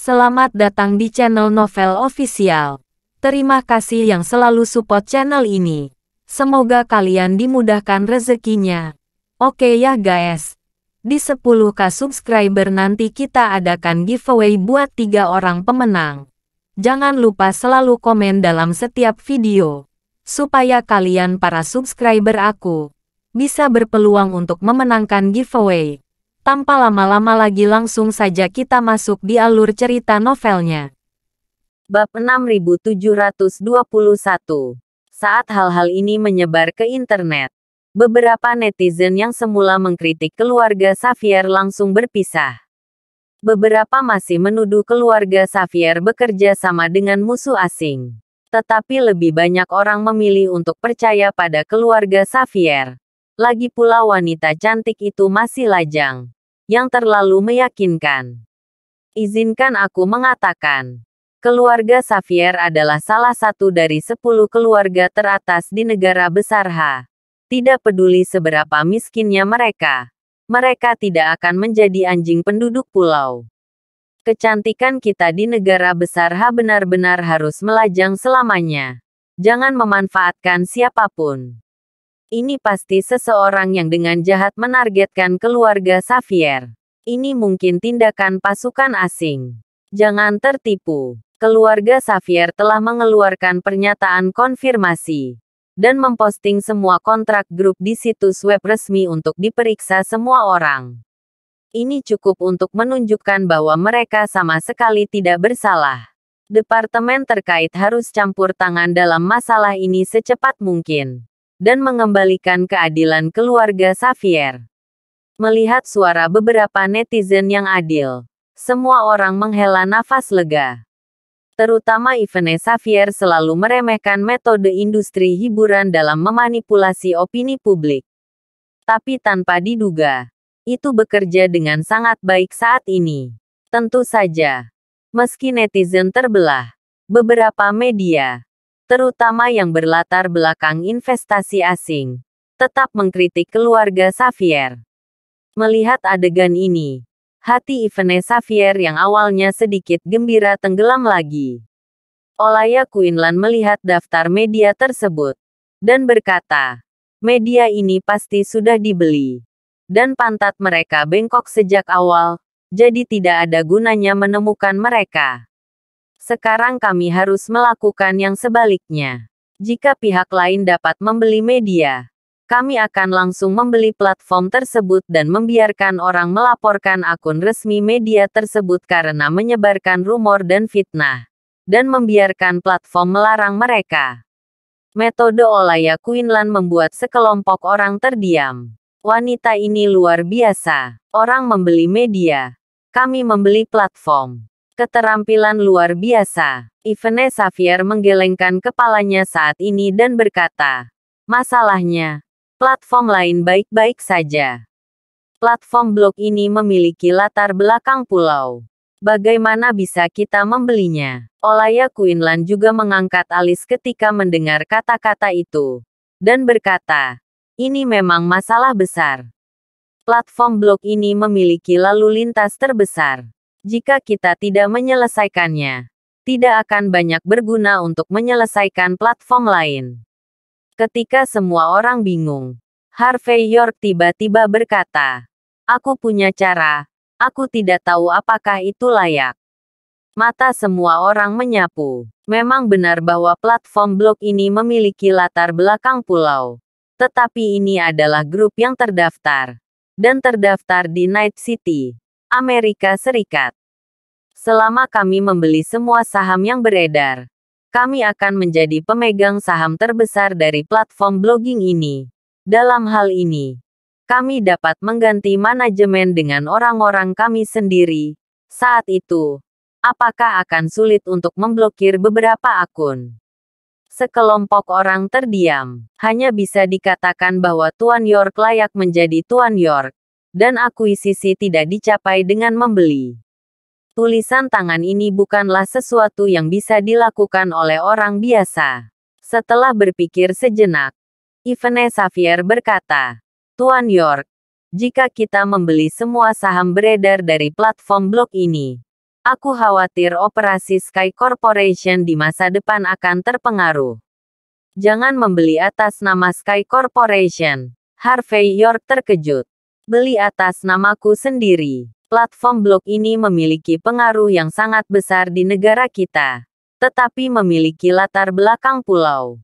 Selamat datang di channel Novel Official. Terima kasih yang selalu support channel ini. Semoga kalian dimudahkan rezekinya. Oke ya guys. Di 10k subscriber nanti kita adakan giveaway buat tiga orang pemenang. Jangan lupa selalu komen dalam setiap video. Supaya kalian para subscriber aku bisa berpeluang untuk memenangkan giveaway. Tanpa lama-lama lagi langsung saja kita masuk di alur cerita novelnya. Bab 6721 Saat hal-hal ini menyebar ke internet, beberapa netizen yang semula mengkritik keluarga Xavier langsung berpisah. Beberapa masih menuduh keluarga Xavier bekerja sama dengan musuh asing. Tetapi lebih banyak orang memilih untuk percaya pada keluarga Xavier. Lagi pula wanita cantik itu masih lajang. Yang terlalu meyakinkan. Izinkan aku mengatakan. Keluarga Xavier adalah salah satu dari sepuluh keluarga teratas di negara besar H. Tidak peduli seberapa miskinnya mereka. Mereka tidak akan menjadi anjing penduduk pulau. Kecantikan kita di negara besar H benar-benar harus melajang selamanya. Jangan memanfaatkan siapapun. Ini pasti seseorang yang dengan jahat menargetkan keluarga Xavier. Ini mungkin tindakan pasukan asing. Jangan tertipu. Keluarga Xavier telah mengeluarkan pernyataan konfirmasi dan memposting semua kontrak grup di situs web resmi untuk diperiksa semua orang. Ini cukup untuk menunjukkan bahwa mereka sama sekali tidak bersalah. Departemen terkait harus campur tangan dalam masalah ini secepat mungkin dan mengembalikan keadilan keluarga Xavier. Melihat suara beberapa netizen yang adil, semua orang menghela nafas lega. Terutama Ivane Xavier selalu meremehkan metode industri hiburan dalam memanipulasi opini publik. Tapi tanpa diduga, itu bekerja dengan sangat baik saat ini. Tentu saja, meski netizen terbelah, beberapa media, terutama yang berlatar belakang investasi asing, tetap mengkritik keluarga Xavier. Melihat adegan ini, hati Ivene Xavier yang awalnya sedikit gembira tenggelam lagi. Olaya Quinlan melihat daftar media tersebut dan berkata, "Media ini pasti sudah dibeli." Dan pantat mereka bengkok sejak awal, jadi tidak ada gunanya menemukan mereka. Sekarang kami harus melakukan yang sebaliknya. Jika pihak lain dapat membeli media, kami akan langsung membeli platform tersebut dan membiarkan orang melaporkan akun resmi media tersebut karena menyebarkan rumor dan fitnah, dan membiarkan platform melarang mereka. Metode Olaya Quinlan membuat sekelompok orang terdiam. Wanita ini luar biasa. Orang membeli media. Kami membeli platform keterampilan luar biasa. Ivane Xavier menggelengkan kepalanya saat ini dan berkata, Masalahnya, platform lain baik-baik saja. Platform blok ini memiliki latar belakang pulau. Bagaimana bisa kita membelinya? Olaya Quinlan juga mengangkat alis ketika mendengar kata-kata itu. Dan berkata, ini memang masalah besar platform blok ini memiliki lalu lintas terbesar. Jika kita tidak menyelesaikannya, tidak akan banyak berguna untuk menyelesaikan platform lain. Ketika semua orang bingung, Harvey York tiba-tiba berkata, Aku punya cara, aku tidak tahu apakah itu layak. Mata semua orang menyapu. Memang benar bahwa platform blog ini memiliki latar belakang pulau. Tetapi ini adalah grup yang terdaftar. Dan terdaftar di Night City. Amerika Serikat. Selama kami membeli semua saham yang beredar, kami akan menjadi pemegang saham terbesar dari platform blogging ini. Dalam hal ini, kami dapat mengganti manajemen dengan orang-orang kami sendiri. Saat itu, apakah akan sulit untuk memblokir beberapa akun? Sekelompok orang terdiam, hanya bisa dikatakan bahwa Tuan York layak menjadi Tuan York dan akuisisi tidak dicapai dengan membeli. Tulisan tangan ini bukanlah sesuatu yang bisa dilakukan oleh orang biasa. Setelah berpikir sejenak, Ivane Xavier berkata, Tuan York, jika kita membeli semua saham beredar dari platform blok ini, aku khawatir operasi Sky Corporation di masa depan akan terpengaruh. Jangan membeli atas nama Sky Corporation. Harvey York terkejut beli atas namaku sendiri. Platform blog ini memiliki pengaruh yang sangat besar di negara kita, tetapi memiliki latar belakang pulau.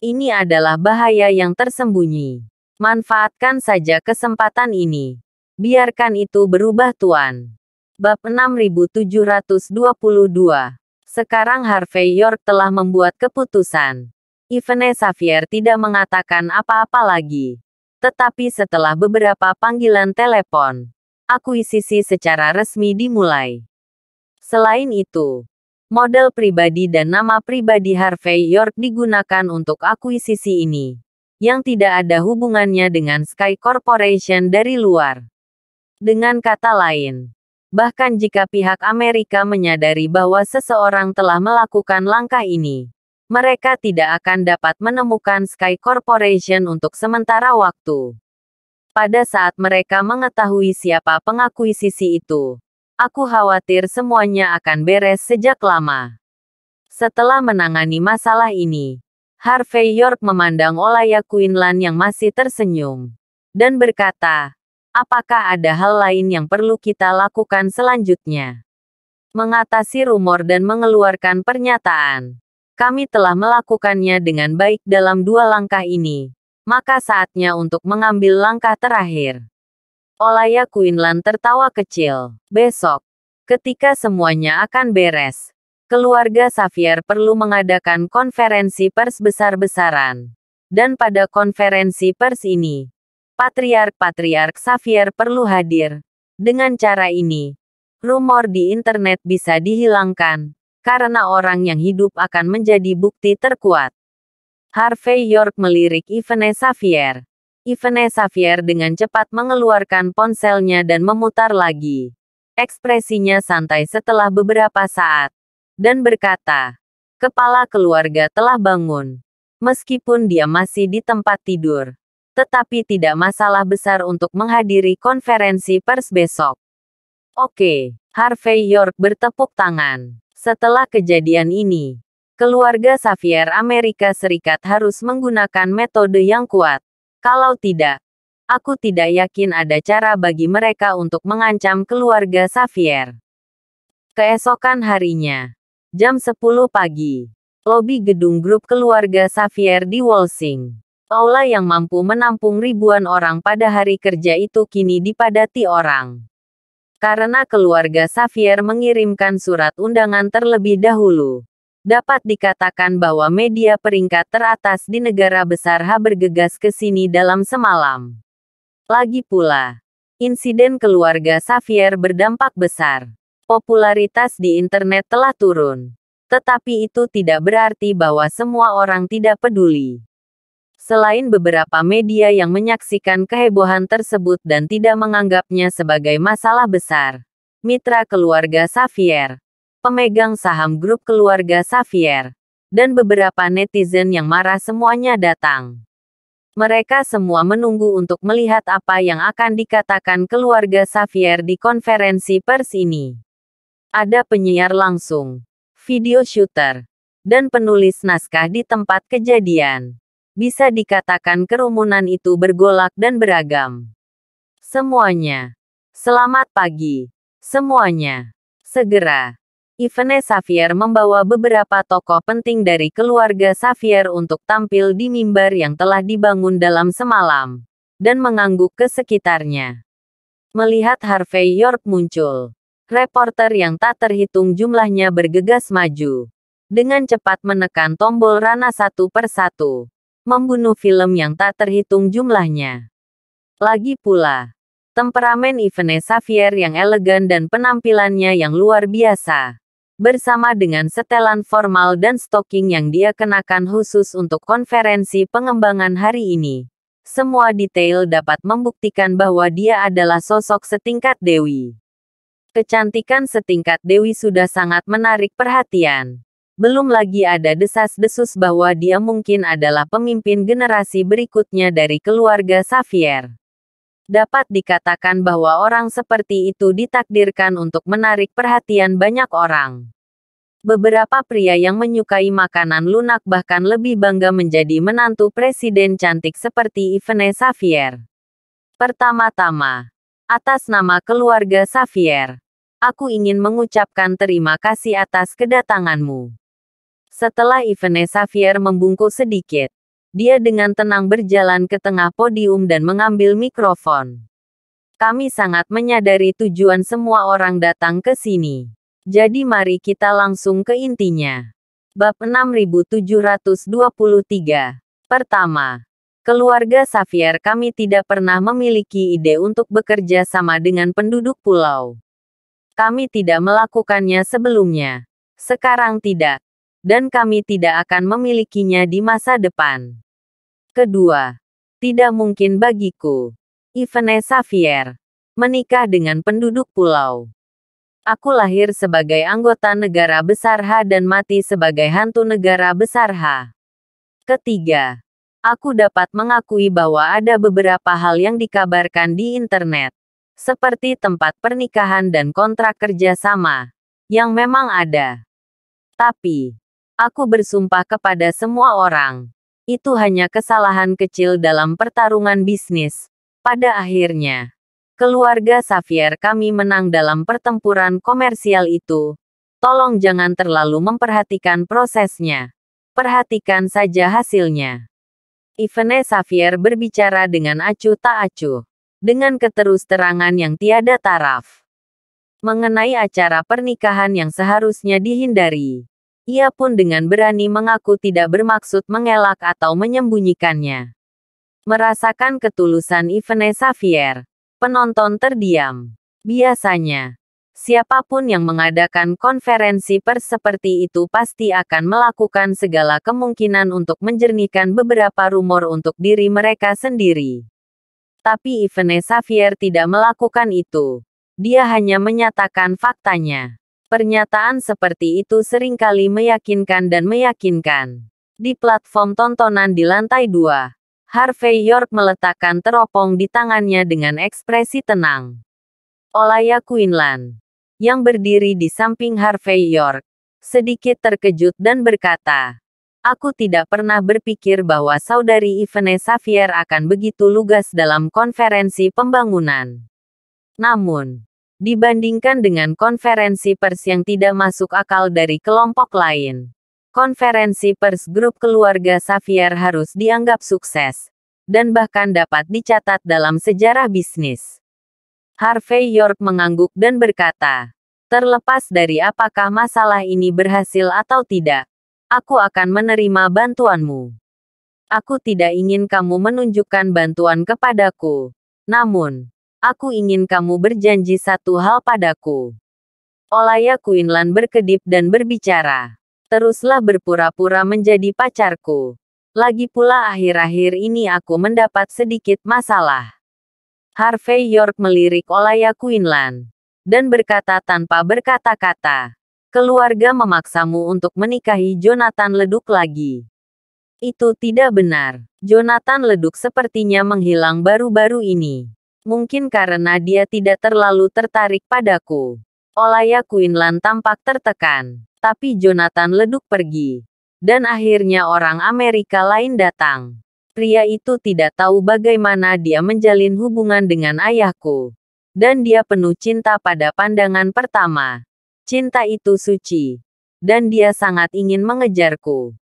Ini adalah bahaya yang tersembunyi. Manfaatkan saja kesempatan ini. Biarkan itu berubah Tuan. Bab 6722. Sekarang Harvey York telah membuat keputusan. Ivene Xavier tidak mengatakan apa-apa lagi. Tetapi setelah beberapa panggilan telepon, akuisisi secara resmi dimulai. Selain itu, model pribadi dan nama pribadi Harvey York digunakan untuk akuisisi ini, yang tidak ada hubungannya dengan Sky Corporation dari luar. Dengan kata lain, bahkan jika pihak Amerika menyadari bahwa seseorang telah melakukan langkah ini, mereka tidak akan dapat menemukan Sky Corporation untuk sementara waktu. Pada saat mereka mengetahui siapa pengakui sisi itu, aku khawatir semuanya akan beres sejak lama. Setelah menangani masalah ini, Harvey York memandang Olaya Quinlan yang masih tersenyum dan berkata, "Apakah ada hal lain yang perlu kita lakukan selanjutnya?" Mengatasi rumor dan mengeluarkan pernyataan, kami telah melakukannya dengan baik dalam dua langkah ini. Maka saatnya untuk mengambil langkah terakhir. Olaya Quinlan tertawa kecil. Besok, ketika semuanya akan beres, keluarga Xavier perlu mengadakan konferensi pers besar-besaran. Dan pada konferensi pers ini, Patriark-Patriark Xavier perlu hadir. Dengan cara ini, rumor di internet bisa dihilangkan karena orang yang hidup akan menjadi bukti terkuat. Harvey York melirik Ivane Xavier. Ivane Xavier dengan cepat mengeluarkan ponselnya dan memutar lagi. Ekspresinya santai setelah beberapa saat. Dan berkata, kepala keluarga telah bangun. Meskipun dia masih di tempat tidur. Tetapi tidak masalah besar untuk menghadiri konferensi pers besok. Oke, Harvey York bertepuk tangan. Setelah kejadian ini, keluarga Xavier Amerika Serikat harus menggunakan metode yang kuat. Kalau tidak, aku tidak yakin ada cara bagi mereka untuk mengancam keluarga Xavier. Keesokan harinya, jam 10 pagi, lobi gedung grup keluarga Xavier di Walsing. Aula yang mampu menampung ribuan orang pada hari kerja itu kini dipadati orang. Karena keluarga Xavier mengirimkan surat undangan terlebih dahulu. Dapat dikatakan bahwa media peringkat teratas di negara besar H bergegas ke sini dalam semalam. Lagi pula, insiden keluarga Xavier berdampak besar. Popularitas di internet telah turun. Tetapi itu tidak berarti bahwa semua orang tidak peduli. Selain beberapa media yang menyaksikan kehebohan tersebut dan tidak menganggapnya sebagai masalah besar, mitra keluarga Xavier, pemegang saham grup keluarga Xavier, dan beberapa netizen yang marah semuanya datang. Mereka semua menunggu untuk melihat apa yang akan dikatakan keluarga Xavier di konferensi pers ini. Ada penyiar langsung, video shooter, dan penulis naskah di tempat kejadian bisa dikatakan kerumunan itu bergolak dan beragam. Semuanya. Selamat pagi. Semuanya. Segera. Ivane Xavier membawa beberapa tokoh penting dari keluarga Xavier untuk tampil di mimbar yang telah dibangun dalam semalam. Dan mengangguk ke sekitarnya. Melihat Harvey York muncul. Reporter yang tak terhitung jumlahnya bergegas maju. Dengan cepat menekan tombol rana satu persatu membunuh film yang tak terhitung jumlahnya. Lagi pula, temperamen Ivene Xavier yang elegan dan penampilannya yang luar biasa. Bersama dengan setelan formal dan stocking yang dia kenakan khusus untuk konferensi pengembangan hari ini. Semua detail dapat membuktikan bahwa dia adalah sosok setingkat Dewi. Kecantikan setingkat Dewi sudah sangat menarik perhatian. Belum lagi ada desas-desus bahwa dia mungkin adalah pemimpin generasi berikutnya dari keluarga Xavier. Dapat dikatakan bahwa orang seperti itu ditakdirkan untuk menarik perhatian banyak orang. Beberapa pria yang menyukai makanan lunak bahkan lebih bangga menjadi menantu presiden cantik seperti Ivane Xavier. Pertama-tama, atas nama keluarga Xavier, aku ingin mengucapkan terima kasih atas kedatanganmu. Setelah Ivane Xavier membungkuk sedikit, dia dengan tenang berjalan ke tengah podium dan mengambil mikrofon. Kami sangat menyadari tujuan semua orang datang ke sini. Jadi mari kita langsung ke intinya. Bab 6723. Pertama, keluarga Xavier kami tidak pernah memiliki ide untuk bekerja sama dengan penduduk pulau. Kami tidak melakukannya sebelumnya. Sekarang tidak dan kami tidak akan memilikinya di masa depan. Kedua, tidak mungkin bagiku. Ivane Xavier menikah dengan penduduk pulau. Aku lahir sebagai anggota negara besar H dan mati sebagai hantu negara besar H. Ketiga, aku dapat mengakui bahwa ada beberapa hal yang dikabarkan di internet, seperti tempat pernikahan dan kontrak kerja sama, yang memang ada. Tapi, Aku bersumpah kepada semua orang. Itu hanya kesalahan kecil dalam pertarungan bisnis. Pada akhirnya, keluarga Xavier kami menang dalam pertempuran komersial itu. Tolong jangan terlalu memperhatikan prosesnya. Perhatikan saja hasilnya. Ivene Xavier berbicara dengan acuh tak acuh, dengan keterus terangan yang tiada taraf. Mengenai acara pernikahan yang seharusnya dihindari, ia pun dengan berani mengaku tidak bermaksud mengelak atau menyembunyikannya. Merasakan ketulusan Ivane Xavier, penonton terdiam. Biasanya, siapapun yang mengadakan konferensi pers seperti itu pasti akan melakukan segala kemungkinan untuk menjernihkan beberapa rumor untuk diri mereka sendiri. Tapi Ivane Xavier tidak melakukan itu. Dia hanya menyatakan faktanya. Pernyataan seperti itu seringkali meyakinkan dan meyakinkan. Di platform tontonan di lantai dua, Harvey York meletakkan teropong di tangannya dengan ekspresi tenang. Olaya Quinlan, yang berdiri di samping Harvey York, sedikit terkejut dan berkata, Aku tidak pernah berpikir bahwa saudari Ivane Xavier akan begitu lugas dalam konferensi pembangunan. Namun, dibandingkan dengan konferensi pers yang tidak masuk akal dari kelompok lain. Konferensi pers grup keluarga Xavier harus dianggap sukses, dan bahkan dapat dicatat dalam sejarah bisnis. Harvey York mengangguk dan berkata, Terlepas dari apakah masalah ini berhasil atau tidak, aku akan menerima bantuanmu. Aku tidak ingin kamu menunjukkan bantuan kepadaku. Namun, aku ingin kamu berjanji satu hal padaku. Olaya Quinlan berkedip dan berbicara. Teruslah berpura-pura menjadi pacarku. Lagi pula akhir-akhir ini aku mendapat sedikit masalah. Harvey York melirik Olaya Quinlan dan berkata tanpa berkata-kata. Keluarga memaksamu untuk menikahi Jonathan Leduk lagi. Itu tidak benar. Jonathan Leduk sepertinya menghilang baru-baru ini. Mungkin karena dia tidak terlalu tertarik padaku. Olaya Quinlan tampak tertekan. Tapi Jonathan leduk pergi. Dan akhirnya orang Amerika lain datang. Pria itu tidak tahu bagaimana dia menjalin hubungan dengan ayahku. Dan dia penuh cinta pada pandangan pertama. Cinta itu suci. Dan dia sangat ingin mengejarku.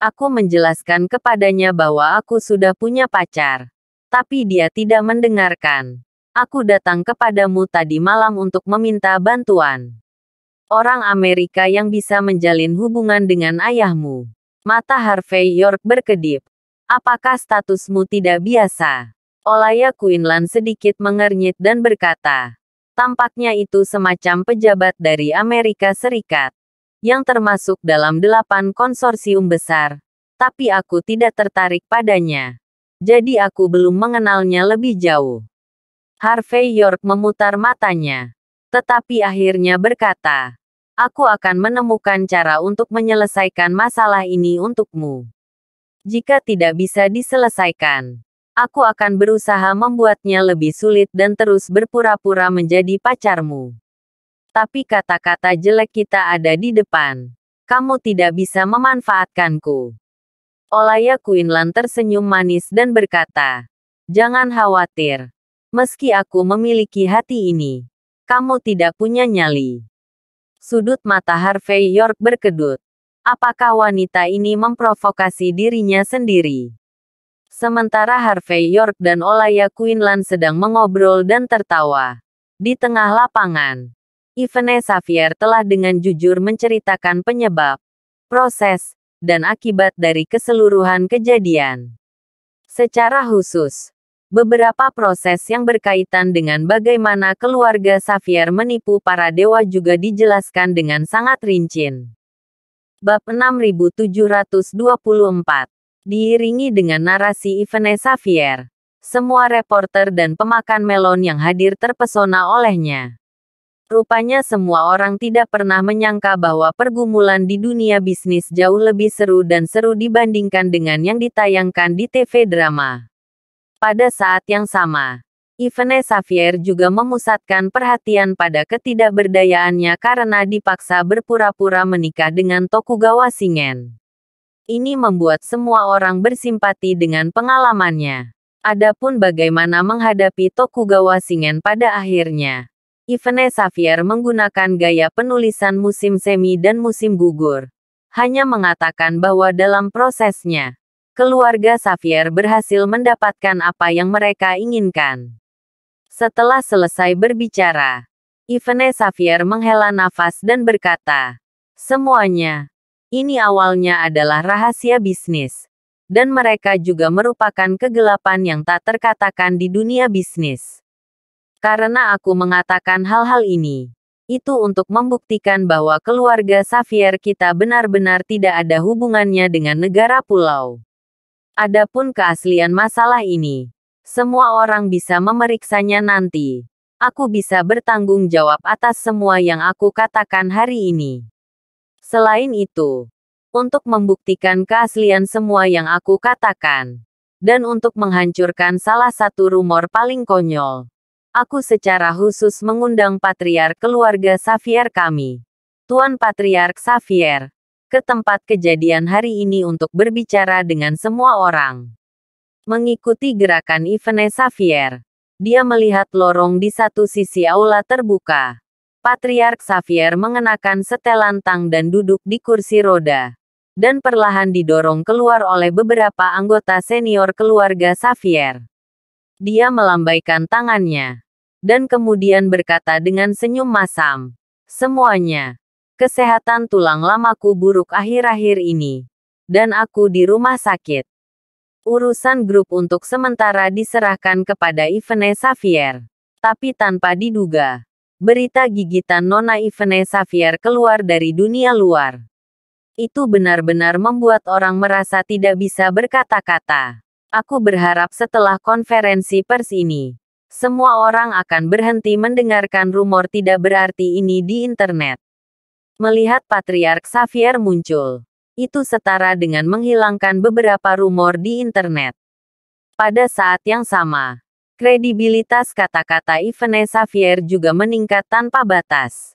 Aku menjelaskan kepadanya bahwa aku sudah punya pacar. Tapi dia tidak mendengarkan. Aku datang kepadamu tadi malam untuk meminta bantuan. Orang Amerika yang bisa menjalin hubungan dengan ayahmu. Mata Harvey York berkedip. Apakah statusmu tidak biasa? Olaya Quinlan sedikit mengernyit dan berkata, tampaknya itu semacam pejabat dari Amerika Serikat, yang termasuk dalam delapan konsorsium besar, tapi aku tidak tertarik padanya jadi aku belum mengenalnya lebih jauh. Harvey York memutar matanya. Tetapi akhirnya berkata, aku akan menemukan cara untuk menyelesaikan masalah ini untukmu. Jika tidak bisa diselesaikan, aku akan berusaha membuatnya lebih sulit dan terus berpura-pura menjadi pacarmu. Tapi kata-kata jelek kita ada di depan. Kamu tidak bisa memanfaatkanku. Olaya Quinlan tersenyum manis dan berkata, Jangan khawatir. Meski aku memiliki hati ini, kamu tidak punya nyali. Sudut mata Harvey York berkedut. Apakah wanita ini memprovokasi dirinya sendiri? Sementara Harvey York dan Olaya Quinlan sedang mengobrol dan tertawa. Di tengah lapangan, Ivene Xavier telah dengan jujur menceritakan penyebab, proses, dan akibat dari keseluruhan kejadian. Secara khusus, beberapa proses yang berkaitan dengan bagaimana keluarga Xavier menipu para dewa juga dijelaskan dengan sangat rinci. Bab 6724 diiringi dengan narasi Ivene Xavier. Semua reporter dan pemakan melon yang hadir terpesona olehnya. Rupanya semua orang tidak pernah menyangka bahwa pergumulan di dunia bisnis jauh lebih seru dan seru dibandingkan dengan yang ditayangkan di TV drama. Pada saat yang sama, Ivene Xavier juga memusatkan perhatian pada ketidakberdayaannya karena dipaksa berpura-pura menikah dengan Tokugawa Shingen. Ini membuat semua orang bersimpati dengan pengalamannya. Adapun bagaimana menghadapi Tokugawa Shingen pada akhirnya, Ivene Xavier menggunakan gaya penulisan musim semi dan musim gugur. Hanya mengatakan bahwa dalam prosesnya, keluarga Xavier berhasil mendapatkan apa yang mereka inginkan. Setelah selesai berbicara, Ivene Xavier menghela nafas dan berkata, Semuanya, ini awalnya adalah rahasia bisnis. Dan mereka juga merupakan kegelapan yang tak terkatakan di dunia bisnis. Karena aku mengatakan hal-hal ini. Itu untuk membuktikan bahwa keluarga Xavier kita benar-benar tidak ada hubungannya dengan negara pulau. Adapun keaslian masalah ini, semua orang bisa memeriksanya nanti. Aku bisa bertanggung jawab atas semua yang aku katakan hari ini. Selain itu, untuk membuktikan keaslian semua yang aku katakan, dan untuk menghancurkan salah satu rumor paling konyol, aku secara khusus mengundang patriark keluarga Xavier kami, Tuan Patriark Xavier, ke tempat kejadian hari ini untuk berbicara dengan semua orang. Mengikuti gerakan Ivene Xavier, dia melihat lorong di satu sisi aula terbuka. Patriark Xavier mengenakan setelan tang dan duduk di kursi roda. Dan perlahan didorong keluar oleh beberapa anggota senior keluarga Xavier. Dia melambaikan tangannya dan kemudian berkata dengan senyum masam, "Semuanya, kesehatan tulang lamaku buruk akhir-akhir ini, dan aku di rumah sakit. Urusan grup untuk sementara diserahkan kepada Ivene Xavier, tapi tanpa diduga, berita gigitan Nona Ivene Xavier keluar dari dunia luar." Itu benar-benar membuat orang merasa tidak bisa berkata-kata. Aku berharap setelah konferensi pers ini, semua orang akan berhenti mendengarkan rumor tidak berarti ini di internet. Melihat Patriark Xavier muncul, itu setara dengan menghilangkan beberapa rumor di internet. Pada saat yang sama, kredibilitas kata-kata Ivene Xavier juga meningkat tanpa batas.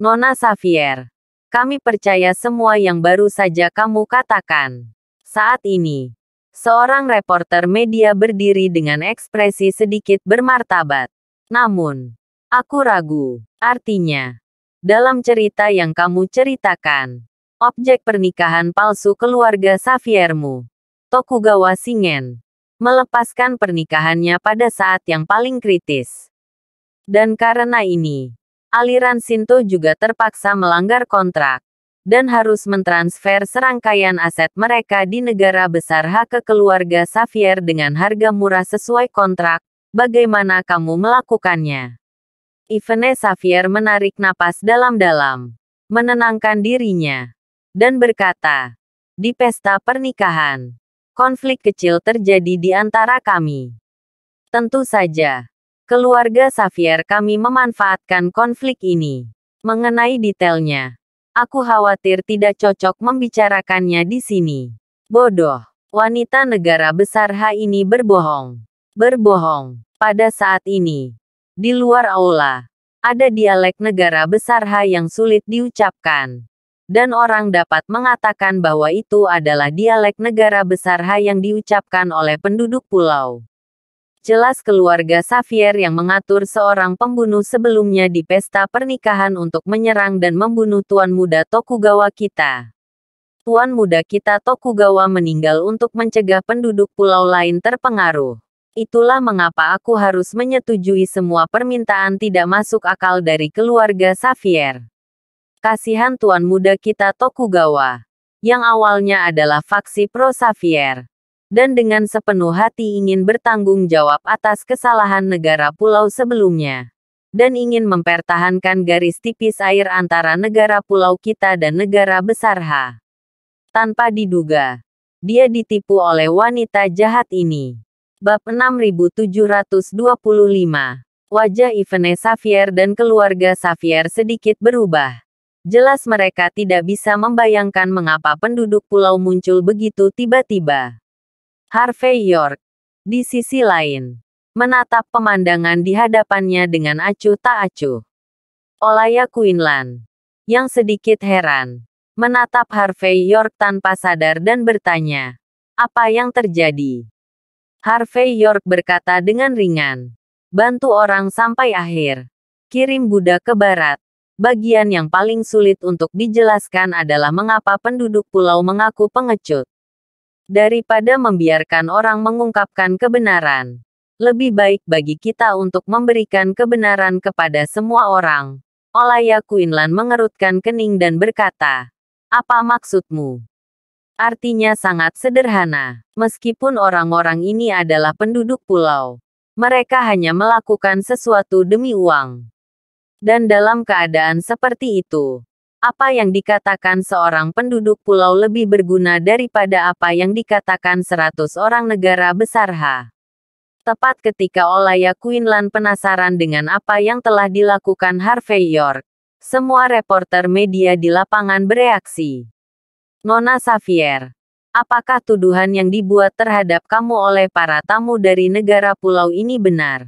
Nona Xavier, kami percaya semua yang baru saja kamu katakan. Saat ini, Seorang reporter media berdiri dengan ekspresi sedikit bermartabat. Namun, aku ragu. Artinya, dalam cerita yang kamu ceritakan, objek pernikahan palsu keluarga Safiermu, Tokugawa Singen, melepaskan pernikahannya pada saat yang paling kritis. Dan karena ini, aliran Sinto juga terpaksa melanggar kontrak dan harus mentransfer serangkaian aset mereka di negara besar H ke keluarga Xavier dengan harga murah sesuai kontrak, bagaimana kamu melakukannya? Ivene Xavier menarik napas dalam-dalam, menenangkan dirinya, dan berkata, di pesta pernikahan, konflik kecil terjadi di antara kami. Tentu saja, keluarga Xavier kami memanfaatkan konflik ini. Mengenai detailnya, Aku khawatir tidak cocok membicarakannya di sini. Bodoh. Wanita negara besar H ini berbohong. Berbohong. Pada saat ini. Di luar aula. Ada dialek negara besar H yang sulit diucapkan dan orang dapat mengatakan bahwa itu adalah dialek negara besar H yang diucapkan oleh penduduk pulau jelas keluarga Xavier yang mengatur seorang pembunuh sebelumnya di pesta pernikahan untuk menyerang dan membunuh tuan muda Tokugawa kita. Tuan muda kita Tokugawa meninggal untuk mencegah penduduk pulau lain terpengaruh. Itulah mengapa aku harus menyetujui semua permintaan tidak masuk akal dari keluarga Xavier. Kasihan tuan muda kita Tokugawa, yang awalnya adalah faksi pro Xavier dan dengan sepenuh hati ingin bertanggung jawab atas kesalahan negara pulau sebelumnya. Dan ingin mempertahankan garis tipis air antara negara pulau kita dan negara besar H. Tanpa diduga, dia ditipu oleh wanita jahat ini. Bab 6725 Wajah Ivane Xavier dan keluarga Xavier sedikit berubah. Jelas mereka tidak bisa membayangkan mengapa penduduk pulau muncul begitu tiba-tiba. Harvey York. Di sisi lain, menatap pemandangan di hadapannya dengan acuh tak acuh. Olaya Quinlan, yang sedikit heran, menatap Harvey York tanpa sadar dan bertanya, apa yang terjadi? Harvey York berkata dengan ringan, bantu orang sampai akhir. Kirim Buddha ke barat. Bagian yang paling sulit untuk dijelaskan adalah mengapa penduduk pulau mengaku pengecut. Daripada membiarkan orang mengungkapkan kebenaran, lebih baik bagi kita untuk memberikan kebenaran kepada semua orang. Olaya Kuinlan mengerutkan kening dan berkata, "Apa maksudmu?" Artinya sangat sederhana. Meskipun orang-orang ini adalah penduduk pulau, mereka hanya melakukan sesuatu demi uang. Dan dalam keadaan seperti itu, apa yang dikatakan seorang penduduk pulau lebih berguna daripada apa yang dikatakan seratus orang negara besar H. Tepat ketika Olaya Queensland penasaran dengan apa yang telah dilakukan Harvey York, semua reporter media di lapangan bereaksi. Nona Xavier, apakah tuduhan yang dibuat terhadap kamu oleh para tamu dari negara pulau ini benar?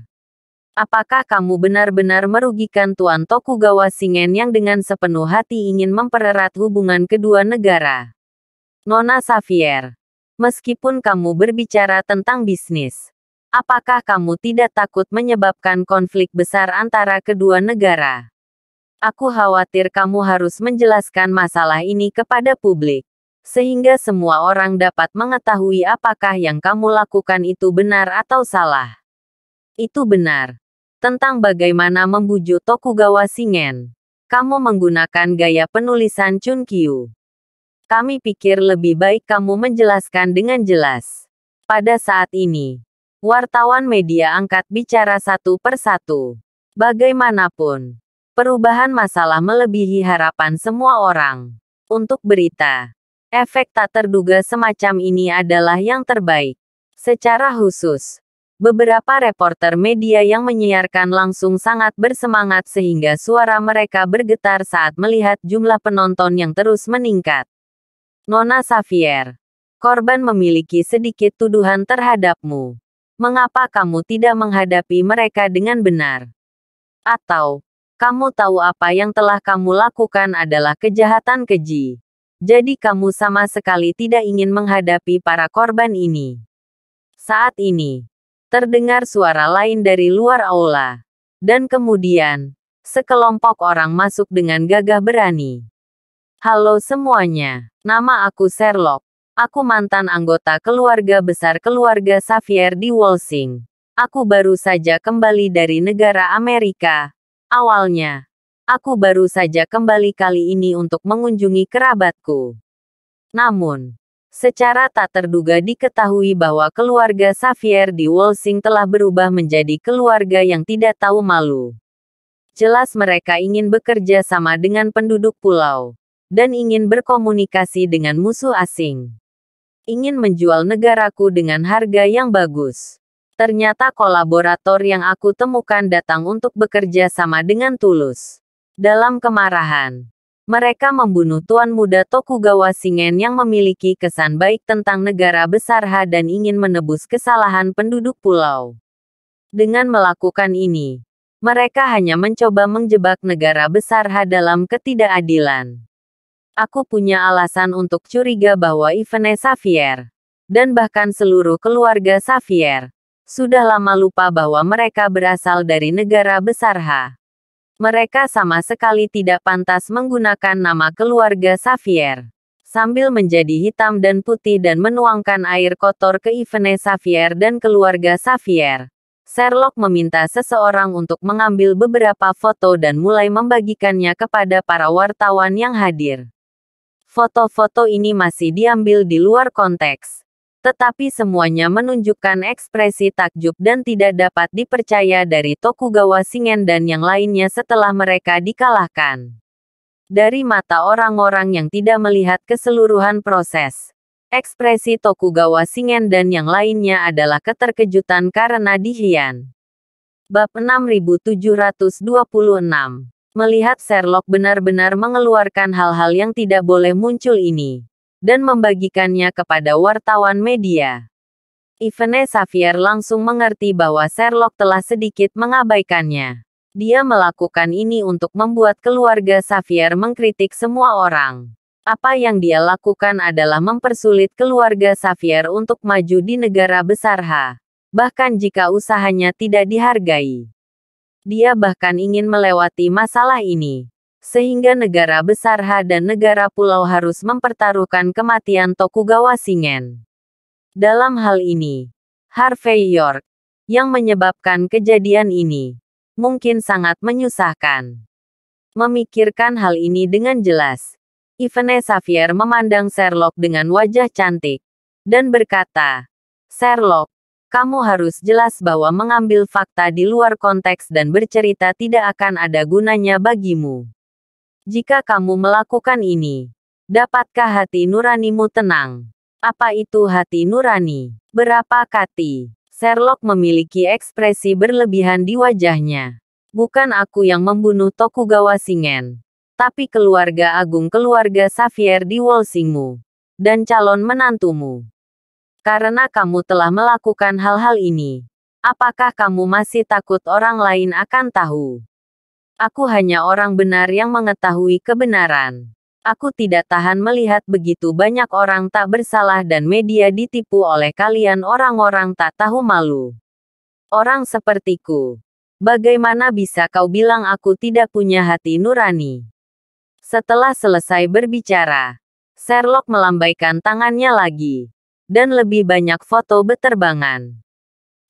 Apakah kamu benar-benar merugikan Tuan Tokugawa Singen yang dengan sepenuh hati ingin mempererat hubungan kedua negara? Nona Xavier, meskipun kamu berbicara tentang bisnis, apakah kamu tidak takut menyebabkan konflik besar antara kedua negara? Aku khawatir kamu harus menjelaskan masalah ini kepada publik sehingga semua orang dapat mengetahui apakah yang kamu lakukan itu benar atau salah. Itu benar tentang bagaimana membujuk Tokugawa Shingen. Kamu menggunakan gaya penulisan Chunkyu. Kami pikir lebih baik kamu menjelaskan dengan jelas. Pada saat ini, wartawan media angkat bicara satu per satu. Bagaimanapun, perubahan masalah melebihi harapan semua orang. Untuk berita, efek tak terduga semacam ini adalah yang terbaik. Secara khusus, Beberapa reporter media yang menyiarkan langsung sangat bersemangat sehingga suara mereka bergetar saat melihat jumlah penonton yang terus meningkat. Nona Xavier, korban memiliki sedikit tuduhan terhadapmu. Mengapa kamu tidak menghadapi mereka dengan benar? Atau, kamu tahu apa yang telah kamu lakukan adalah kejahatan keji. Jadi kamu sama sekali tidak ingin menghadapi para korban ini. Saat ini, Terdengar suara lain dari luar aula. Dan kemudian, sekelompok orang masuk dengan gagah berani. Halo semuanya, nama aku Sherlock. Aku mantan anggota keluarga besar keluarga Xavier di Walsing. Aku baru saja kembali dari negara Amerika. Awalnya, aku baru saja kembali kali ini untuk mengunjungi kerabatku. Namun, Secara tak terduga diketahui bahwa keluarga Xavier di Walsing telah berubah menjadi keluarga yang tidak tahu malu. Jelas mereka ingin bekerja sama dengan penduduk pulau. Dan ingin berkomunikasi dengan musuh asing. Ingin menjual negaraku dengan harga yang bagus. Ternyata kolaborator yang aku temukan datang untuk bekerja sama dengan tulus. Dalam kemarahan, mereka membunuh tuan muda Tokugawa Singen yang memiliki kesan baik tentang negara besar Ha dan ingin menebus kesalahan penduduk pulau. Dengan melakukan ini, mereka hanya mencoba menjebak negara besar Ha dalam ketidakadilan. Aku punya alasan untuk curiga bahwa Ivane Xavier, dan bahkan seluruh keluarga Xavier, sudah lama lupa bahwa mereka berasal dari negara besar Ha. Mereka sama sekali tidak pantas menggunakan nama keluarga Xavier. Sambil menjadi hitam dan putih dan menuangkan air kotor ke Ivene Xavier dan keluarga Xavier, Sherlock meminta seseorang untuk mengambil beberapa foto dan mulai membagikannya kepada para wartawan yang hadir. Foto-foto ini masih diambil di luar konteks tetapi semuanya menunjukkan ekspresi takjub dan tidak dapat dipercaya dari Tokugawa Shingen dan yang lainnya setelah mereka dikalahkan. Dari mata orang-orang yang tidak melihat keseluruhan proses, ekspresi Tokugawa Shingen dan yang lainnya adalah keterkejutan karena dihian. Bab 6726 Melihat Sherlock benar-benar mengeluarkan hal-hal yang tidak boleh muncul ini dan membagikannya kepada wartawan media. Ivene Xavier langsung mengerti bahwa Sherlock telah sedikit mengabaikannya. Dia melakukan ini untuk membuat keluarga Xavier mengkritik semua orang. Apa yang dia lakukan adalah mempersulit keluarga Xavier untuk maju di negara besar H. Bahkan jika usahanya tidak dihargai. Dia bahkan ingin melewati masalah ini sehingga negara besar Ha dan negara pulau harus mempertaruhkan kematian Tokugawa Shingen. Dalam hal ini, Harvey York, yang menyebabkan kejadian ini, mungkin sangat menyusahkan. Memikirkan hal ini dengan jelas, Ivane Xavier memandang Sherlock dengan wajah cantik, dan berkata, Sherlock, kamu harus jelas bahwa mengambil fakta di luar konteks dan bercerita tidak akan ada gunanya bagimu. Jika kamu melakukan ini, dapatkah hati nuranimu tenang? Apa itu hati nurani? Berapa kati? Sherlock memiliki ekspresi berlebihan di wajahnya. Bukan aku yang membunuh Tokugawa Singen, tapi keluarga agung keluarga Xavier di Walsingmu dan calon menantumu. Karena kamu telah melakukan hal-hal ini, apakah kamu masih takut orang lain akan tahu? Aku hanya orang benar yang mengetahui kebenaran. Aku tidak tahan melihat begitu banyak orang tak bersalah dan media ditipu oleh kalian orang-orang tak tahu malu. Orang sepertiku. Bagaimana bisa kau bilang aku tidak punya hati nurani? Setelah selesai berbicara, Sherlock melambaikan tangannya lagi. Dan lebih banyak foto beterbangan.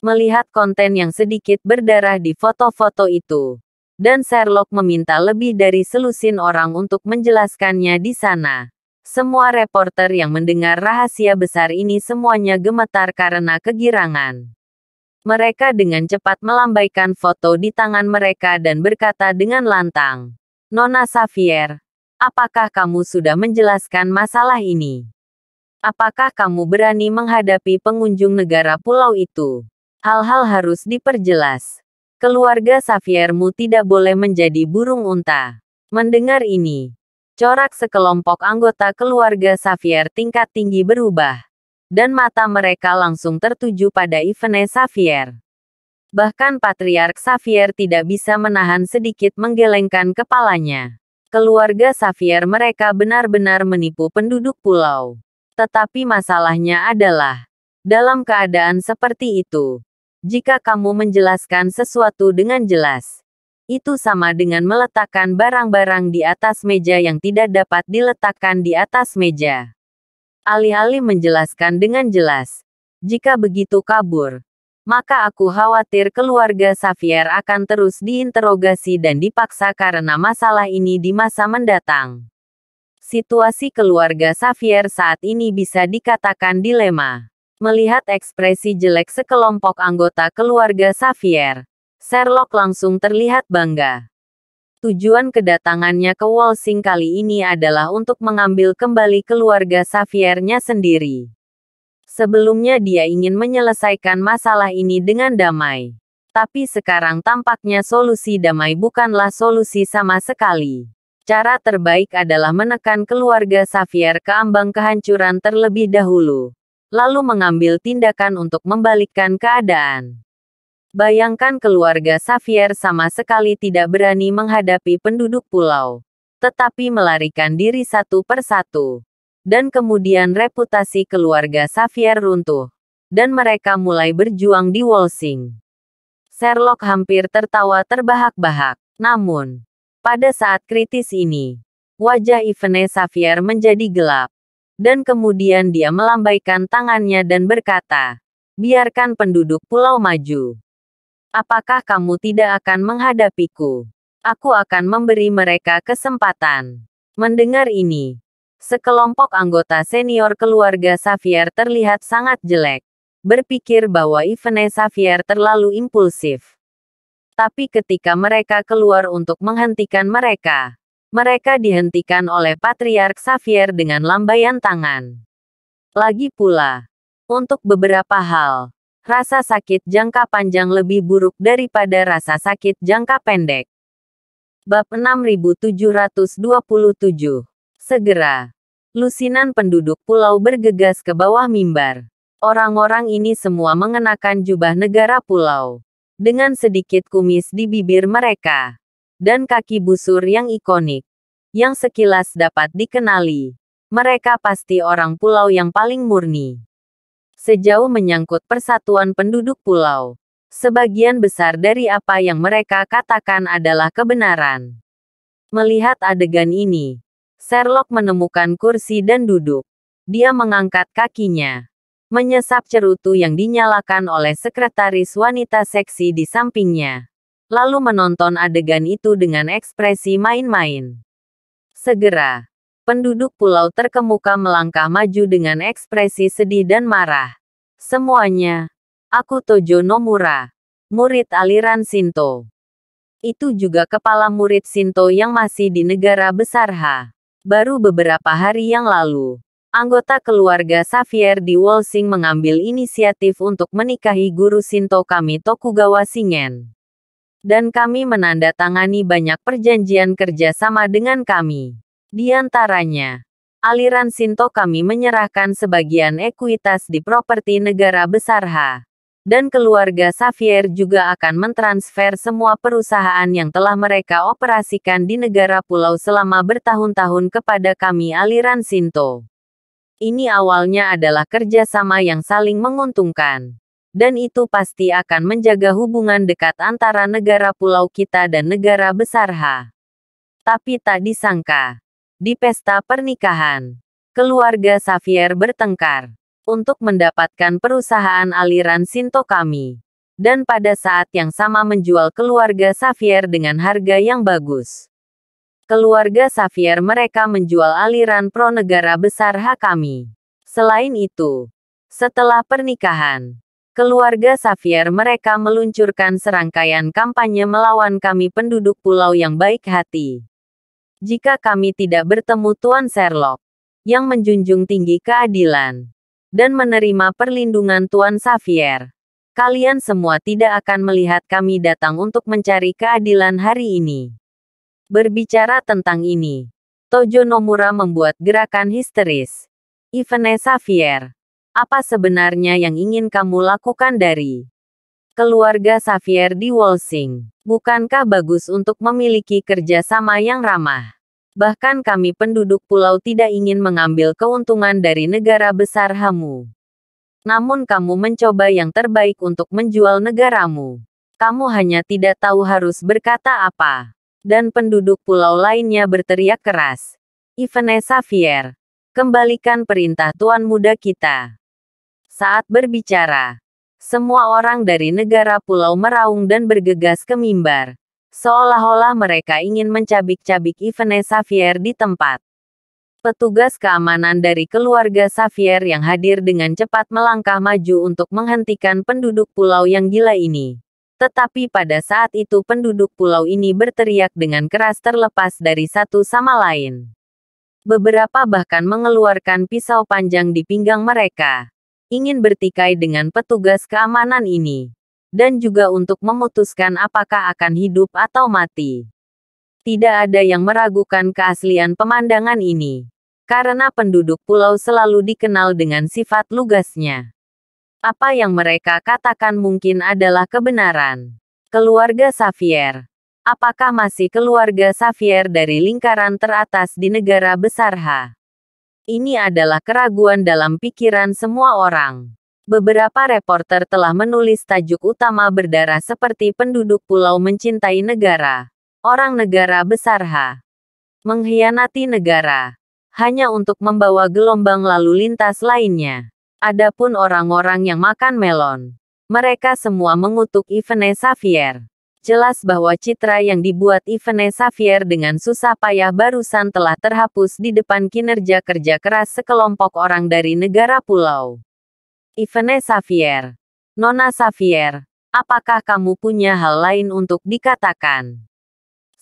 Melihat konten yang sedikit berdarah di foto-foto itu, dan Sherlock meminta lebih dari selusin orang untuk menjelaskannya di sana. Semua reporter yang mendengar rahasia besar ini semuanya gemetar karena kegirangan. Mereka dengan cepat melambaikan foto di tangan mereka dan berkata dengan lantang, Nona Xavier, apakah kamu sudah menjelaskan masalah ini? Apakah kamu berani menghadapi pengunjung negara pulau itu? Hal-hal harus diperjelas. Keluarga Xaviermu tidak boleh menjadi burung unta. Mendengar ini, corak sekelompok anggota keluarga Xavier tingkat tinggi berubah. Dan mata mereka langsung tertuju pada Ivene Xavier. Bahkan Patriark Xavier tidak bisa menahan sedikit menggelengkan kepalanya. Keluarga Xavier mereka benar-benar menipu penduduk pulau. Tetapi masalahnya adalah, dalam keadaan seperti itu, jika kamu menjelaskan sesuatu dengan jelas, itu sama dengan meletakkan barang-barang di atas meja yang tidak dapat diletakkan di atas meja. Alih-alih menjelaskan dengan jelas, jika begitu kabur, maka aku khawatir keluarga Xavier akan terus diinterogasi dan dipaksa karena masalah ini di masa mendatang. Situasi keluarga Xavier saat ini bisa dikatakan dilema. Melihat ekspresi jelek sekelompok anggota keluarga Xavier, Sherlock langsung terlihat bangga. Tujuan kedatangannya ke Walsing kali ini adalah untuk mengambil kembali keluarga Xaviernya sendiri. Sebelumnya dia ingin menyelesaikan masalah ini dengan damai. Tapi sekarang tampaknya solusi damai bukanlah solusi sama sekali. Cara terbaik adalah menekan keluarga Xavier ke ambang kehancuran terlebih dahulu lalu mengambil tindakan untuk membalikkan keadaan. Bayangkan keluarga Xavier sama sekali tidak berani menghadapi penduduk pulau, tetapi melarikan diri satu persatu. Dan kemudian reputasi keluarga Xavier runtuh, dan mereka mulai berjuang di Walsing. Sherlock hampir tertawa terbahak-bahak. Namun, pada saat kritis ini, wajah Ivene Xavier menjadi gelap. Dan kemudian dia melambaikan tangannya dan berkata, biarkan penduduk pulau maju. Apakah kamu tidak akan menghadapiku? Aku akan memberi mereka kesempatan. Mendengar ini, sekelompok anggota senior keluarga Xavier terlihat sangat jelek, berpikir bahwa Ivene Xavier terlalu impulsif. Tapi ketika mereka keluar untuk menghentikan mereka, mereka dihentikan oleh Patriark Xavier dengan lambaian tangan. Lagi pula, untuk beberapa hal, rasa sakit jangka panjang lebih buruk daripada rasa sakit jangka pendek. Bab 6727 Segera, lusinan penduduk pulau bergegas ke bawah mimbar. Orang-orang ini semua mengenakan jubah negara pulau. Dengan sedikit kumis di bibir mereka dan kaki busur yang ikonik, yang sekilas dapat dikenali. Mereka pasti orang pulau yang paling murni. Sejauh menyangkut persatuan penduduk pulau, sebagian besar dari apa yang mereka katakan adalah kebenaran. Melihat adegan ini, Sherlock menemukan kursi dan duduk. Dia mengangkat kakinya, menyesap cerutu yang dinyalakan oleh sekretaris wanita seksi di sampingnya lalu menonton adegan itu dengan ekspresi main-main. Segera, penduduk pulau terkemuka melangkah maju dengan ekspresi sedih dan marah. Semuanya, aku Tojo Nomura, murid aliran Sinto. Itu juga kepala murid Sinto yang masih di negara besar Ha. Baru beberapa hari yang lalu, anggota keluarga Xavier di Walsing mengambil inisiatif untuk menikahi guru Sinto kami Tokugawa Singen. Dan kami menandatangani banyak perjanjian kerjasama dengan kami. Di antaranya, aliran Sinto kami menyerahkan sebagian ekuitas di properti negara besar H. Dan keluarga Xavier juga akan mentransfer semua perusahaan yang telah mereka operasikan di negara pulau selama bertahun-tahun kepada kami aliran Sinto. Ini awalnya adalah kerjasama yang saling menguntungkan dan itu pasti akan menjaga hubungan dekat antara negara pulau kita dan negara besar H. Tapi tak disangka, di pesta pernikahan, keluarga Xavier bertengkar untuk mendapatkan perusahaan aliran Sinto kami. Dan pada saat yang sama menjual keluarga Xavier dengan harga yang bagus. Keluarga Xavier mereka menjual aliran pro negara besar H kami. Selain itu, setelah pernikahan, Keluarga Xavier mereka meluncurkan serangkaian kampanye melawan kami penduduk pulau yang baik hati. Jika kami tidak bertemu Tuan Sherlock, yang menjunjung tinggi keadilan, dan menerima perlindungan Tuan Xavier, kalian semua tidak akan melihat kami datang untuk mencari keadilan hari ini. Berbicara tentang ini, Tojo Nomura membuat gerakan histeris. Ivane Xavier, apa sebenarnya yang ingin kamu lakukan dari keluarga Xavier di Walsing? Bukankah bagus untuk memiliki kerja sama yang ramah? Bahkan kami penduduk pulau tidak ingin mengambil keuntungan dari negara besar Hamu. Namun kamu mencoba yang terbaik untuk menjual negaramu. Kamu hanya tidak tahu harus berkata apa. Dan penduduk pulau lainnya berteriak keras. Ivane Xavier, kembalikan perintah tuan muda kita saat berbicara. Semua orang dari negara pulau meraung dan bergegas ke mimbar. Seolah-olah mereka ingin mencabik-cabik Ivene Xavier di tempat. Petugas keamanan dari keluarga Xavier yang hadir dengan cepat melangkah maju untuk menghentikan penduduk pulau yang gila ini. Tetapi pada saat itu penduduk pulau ini berteriak dengan keras terlepas dari satu sama lain. Beberapa bahkan mengeluarkan pisau panjang di pinggang mereka ingin bertikai dengan petugas keamanan ini. Dan juga untuk memutuskan apakah akan hidup atau mati. Tidak ada yang meragukan keaslian pemandangan ini. Karena penduduk pulau selalu dikenal dengan sifat lugasnya. Apa yang mereka katakan mungkin adalah kebenaran. Keluarga Xavier. Apakah masih keluarga Xavier dari lingkaran teratas di negara besar H? Ini adalah keraguan dalam pikiran semua orang. Beberapa reporter telah menulis tajuk utama berdarah seperti penduduk pulau mencintai negara. Orang negara besar H. Mengkhianati negara. Hanya untuk membawa gelombang lalu lintas lainnya. Adapun orang-orang yang makan melon. Mereka semua mengutuk Ivene Xavier jelas bahwa citra yang dibuat Ivene Xavier dengan susah payah barusan telah terhapus di depan kinerja kerja keras sekelompok orang dari negara pulau. Ivene Xavier. Nona Xavier, apakah kamu punya hal lain untuk dikatakan?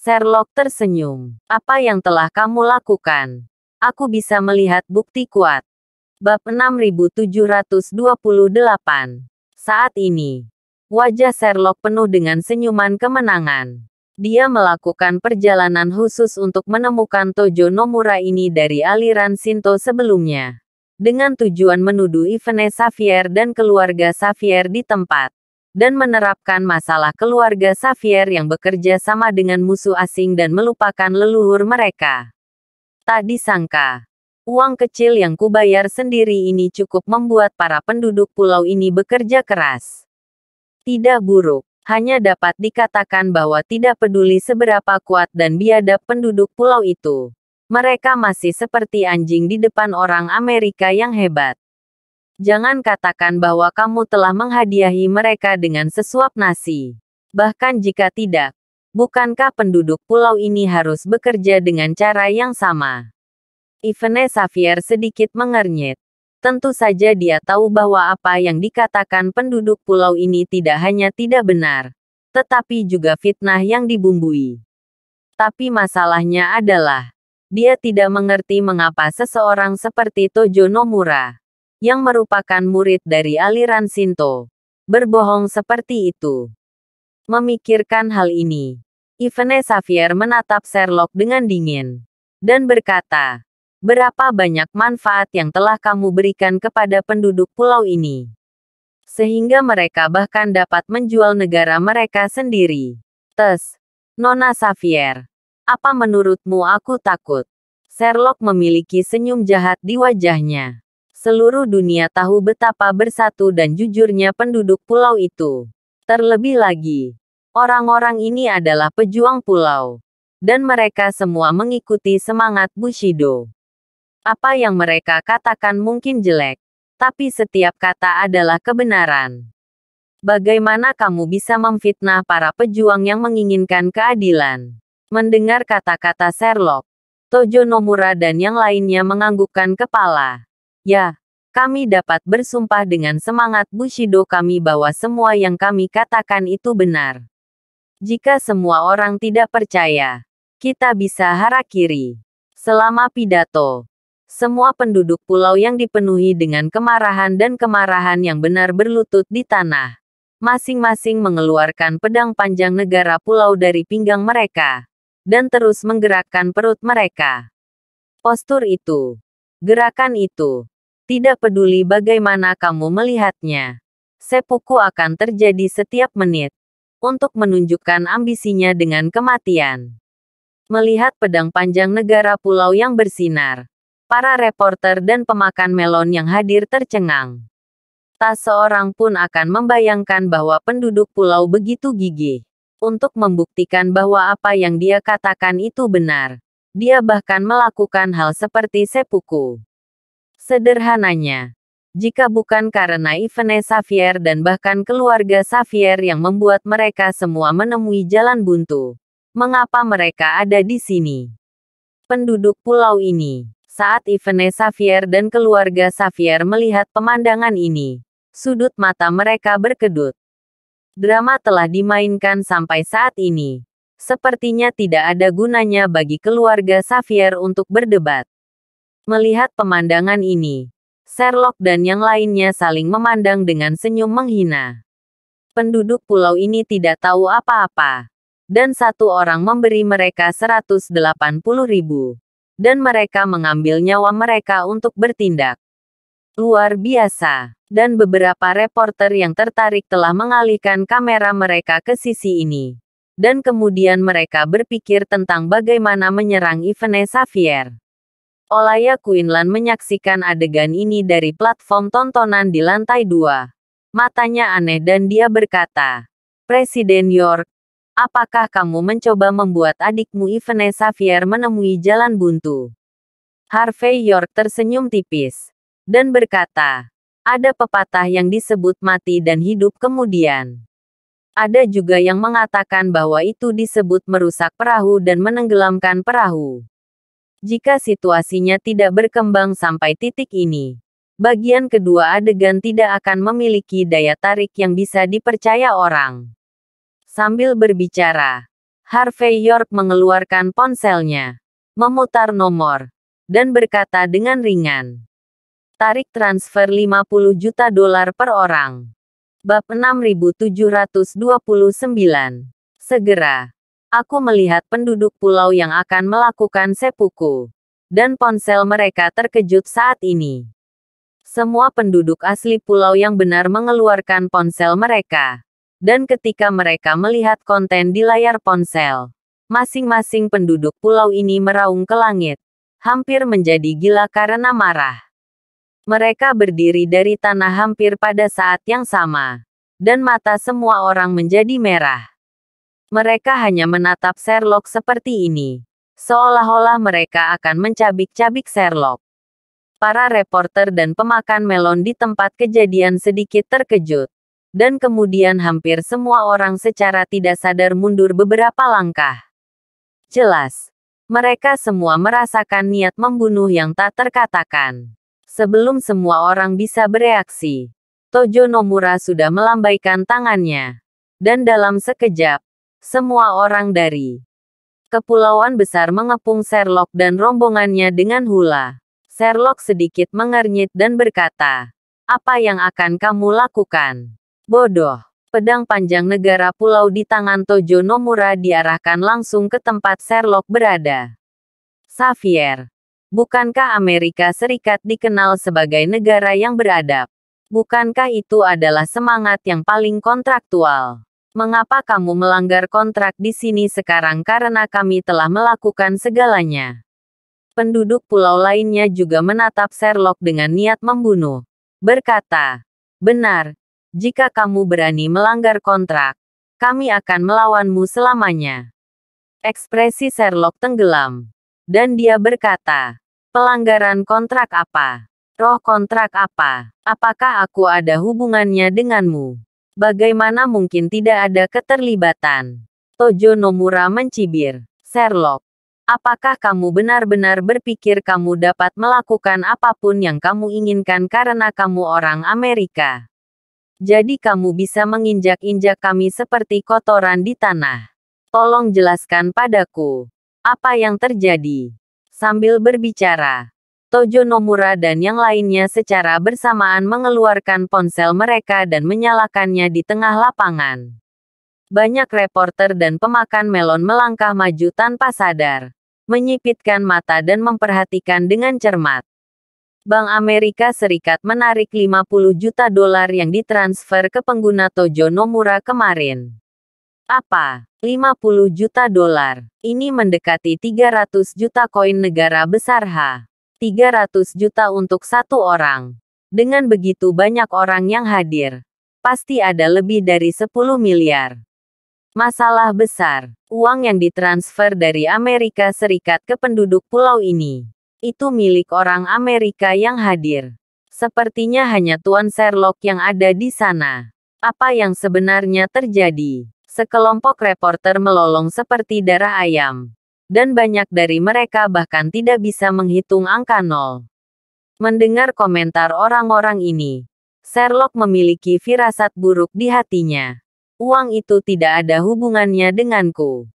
Sherlock tersenyum. Apa yang telah kamu lakukan? Aku bisa melihat bukti kuat. Bab 6728. Saat ini, Wajah Sherlock penuh dengan senyuman kemenangan. Dia melakukan perjalanan khusus untuk menemukan Tojo Nomura ini dari aliran Shinto sebelumnya. Dengan tujuan menuduh Ivane Xavier dan keluarga Xavier di tempat. Dan menerapkan masalah keluarga Xavier yang bekerja sama dengan musuh asing dan melupakan leluhur mereka. Tak disangka, uang kecil yang kubayar sendiri ini cukup membuat para penduduk pulau ini bekerja keras. Tidak buruk, hanya dapat dikatakan bahwa tidak peduli seberapa kuat dan biadab penduduk pulau itu. Mereka masih seperti anjing di depan orang Amerika yang hebat. Jangan katakan bahwa kamu telah menghadiahi mereka dengan sesuap nasi. Bahkan jika tidak, bukankah penduduk pulau ini harus bekerja dengan cara yang sama? Ivene Xavier sedikit mengernyit. Tentu saja dia tahu bahwa apa yang dikatakan penduduk pulau ini tidak hanya tidak benar, tetapi juga fitnah yang dibumbui. Tapi masalahnya adalah, dia tidak mengerti mengapa seseorang seperti Tojo Nomura, yang merupakan murid dari aliran Shinto, berbohong seperti itu. Memikirkan hal ini, Ivane Xavier menatap Sherlock dengan dingin dan berkata, berapa banyak manfaat yang telah kamu berikan kepada penduduk pulau ini. Sehingga mereka bahkan dapat menjual negara mereka sendiri. Tes. Nona Xavier. Apa menurutmu aku takut? Sherlock memiliki senyum jahat di wajahnya. Seluruh dunia tahu betapa bersatu dan jujurnya penduduk pulau itu. Terlebih lagi, orang-orang ini adalah pejuang pulau dan mereka semua mengikuti semangat Bushido. Apa yang mereka katakan mungkin jelek, tapi setiap kata adalah kebenaran. Bagaimana kamu bisa memfitnah para pejuang yang menginginkan keadilan? Mendengar kata-kata Sherlock, Tojo Nomura dan yang lainnya menganggukkan kepala. Ya, kami dapat bersumpah dengan semangat Bushido kami bahwa semua yang kami katakan itu benar. Jika semua orang tidak percaya, kita bisa harakiri. Selama pidato, semua penduduk pulau yang dipenuhi dengan kemarahan dan kemarahan yang benar berlutut di tanah. Masing-masing mengeluarkan pedang panjang negara pulau dari pinggang mereka dan terus menggerakkan perut mereka. Postur itu, gerakan itu, tidak peduli bagaimana kamu melihatnya. Sepuku akan terjadi setiap menit untuk menunjukkan ambisinya dengan kematian. Melihat pedang panjang negara pulau yang bersinar, Para reporter dan pemakan melon yang hadir tercengang. Tak seorang pun akan membayangkan bahwa penduduk pulau begitu gigih untuk membuktikan bahwa apa yang dia katakan itu benar. Dia bahkan melakukan hal seperti sepuku. Sederhananya, jika bukan karena Ivane Xavier dan bahkan keluarga Xavier yang membuat mereka semua menemui jalan buntu, mengapa mereka ada di sini? Penduduk pulau ini saat Ivene Xavier dan keluarga Xavier melihat pemandangan ini, sudut mata mereka berkedut. Drama telah dimainkan sampai saat ini. Sepertinya tidak ada gunanya bagi keluarga Xavier untuk berdebat. Melihat pemandangan ini, Sherlock dan yang lainnya saling memandang dengan senyum menghina. Penduduk pulau ini tidak tahu apa-apa. Dan satu orang memberi mereka 180 ribu dan mereka mengambil nyawa mereka untuk bertindak. Luar biasa. Dan beberapa reporter yang tertarik telah mengalihkan kamera mereka ke sisi ini. Dan kemudian mereka berpikir tentang bagaimana menyerang Ivane Xavier. Olaya Quinlan menyaksikan adegan ini dari platform tontonan di lantai dua. Matanya aneh dan dia berkata, Presiden York, Apakah kamu mencoba membuat adikmu Ivane Xavier menemui jalan buntu? Harvey York tersenyum tipis dan berkata, ada pepatah yang disebut mati dan hidup kemudian. Ada juga yang mengatakan bahwa itu disebut merusak perahu dan menenggelamkan perahu. Jika situasinya tidak berkembang sampai titik ini, bagian kedua adegan tidak akan memiliki daya tarik yang bisa dipercaya orang. Sambil berbicara, Harvey York mengeluarkan ponselnya, memutar nomor, dan berkata dengan ringan. Tarik transfer 50 juta dolar per orang. Bab 6729. Segera, aku melihat penduduk pulau yang akan melakukan sepuku. Dan ponsel mereka terkejut saat ini. Semua penduduk asli pulau yang benar mengeluarkan ponsel mereka dan ketika mereka melihat konten di layar ponsel, masing-masing penduduk pulau ini meraung ke langit, hampir menjadi gila karena marah. Mereka berdiri dari tanah hampir pada saat yang sama, dan mata semua orang menjadi merah. Mereka hanya menatap Sherlock seperti ini, seolah-olah mereka akan mencabik-cabik Sherlock para reporter dan pemakan melon di tempat kejadian sedikit terkejut dan kemudian hampir semua orang secara tidak sadar mundur beberapa langkah. Jelas, mereka semua merasakan niat membunuh yang tak terkatakan. Sebelum semua orang bisa bereaksi, Tojo Nomura sudah melambaikan tangannya. Dan dalam sekejap, semua orang dari Kepulauan Besar mengepung Sherlock dan rombongannya dengan hula. Sherlock sedikit mengernyit dan berkata, "Apa yang akan kamu lakukan?" Bodoh. Pedang panjang negara pulau di tangan Tojo Nomura diarahkan langsung ke tempat Sherlock berada. Xavier. Bukankah Amerika Serikat dikenal sebagai negara yang beradab? Bukankah itu adalah semangat yang paling kontraktual? Mengapa kamu melanggar kontrak di sini sekarang karena kami telah melakukan segalanya? penduduk pulau lainnya juga menatap Sherlock dengan niat membunuh. Berkata, benar, jika kamu berani melanggar kontrak, kami akan melawanmu selamanya. Ekspresi Sherlock tenggelam. Dan dia berkata, pelanggaran kontrak apa? Roh kontrak apa? Apakah aku ada hubungannya denganmu? Bagaimana mungkin tidak ada keterlibatan? Tojo Nomura mencibir. Sherlock, apakah kamu benar-benar berpikir kamu dapat melakukan apapun yang kamu inginkan karena kamu orang Amerika? Jadi kamu bisa menginjak-injak kami seperti kotoran di tanah. Tolong jelaskan padaku. Apa yang terjadi? Sambil berbicara, Tojo Nomura dan yang lainnya secara bersamaan mengeluarkan ponsel mereka dan menyalakannya di tengah lapangan. Banyak reporter dan pemakan melon melangkah maju tanpa sadar, menyipitkan mata dan memperhatikan dengan cermat. Bank Amerika Serikat menarik 50 juta dolar yang ditransfer ke pengguna Tojo Nomura kemarin. Apa? 50 juta dolar. Ini mendekati 300 juta koin negara besar H. 300 juta untuk satu orang. Dengan begitu banyak orang yang hadir, pasti ada lebih dari 10 miliar. Masalah besar, uang yang ditransfer dari Amerika Serikat ke penduduk pulau ini itu milik orang Amerika yang hadir. Sepertinya hanya Tuan Sherlock yang ada di sana. Apa yang sebenarnya terjadi? Sekelompok reporter melolong seperti darah ayam. Dan banyak dari mereka bahkan tidak bisa menghitung angka nol. Mendengar komentar orang-orang ini, Sherlock memiliki firasat buruk di hatinya. Uang itu tidak ada hubungannya denganku.